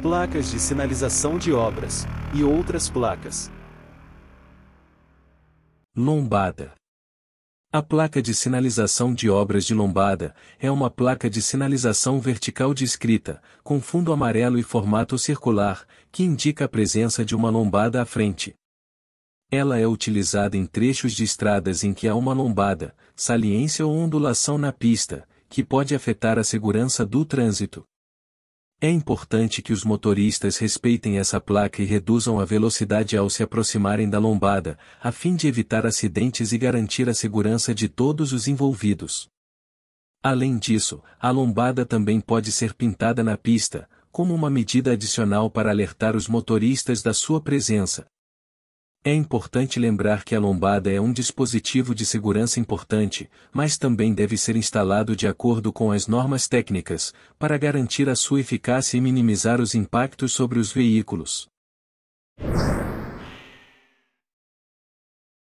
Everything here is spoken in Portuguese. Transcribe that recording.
Placas de sinalização de obras e outras placas. Lombada. A placa de sinalização de obras de lombada é uma placa de sinalização vertical descrita, com fundo amarelo e formato circular, que indica a presença de uma lombada à frente. Ela é utilizada em trechos de estradas em que há uma lombada, saliência ou ondulação na pista, que pode afetar a segurança do trânsito. É importante que os motoristas respeitem essa placa e reduzam a velocidade ao se aproximarem da lombada, a fim de evitar acidentes e garantir a segurança de todos os envolvidos. Além disso, a lombada também pode ser pintada na pista, como uma medida adicional para alertar os motoristas da sua presença. É importante lembrar que a lombada é um dispositivo de segurança importante, mas também deve ser instalado de acordo com as normas técnicas, para garantir a sua eficácia e minimizar os impactos sobre os veículos.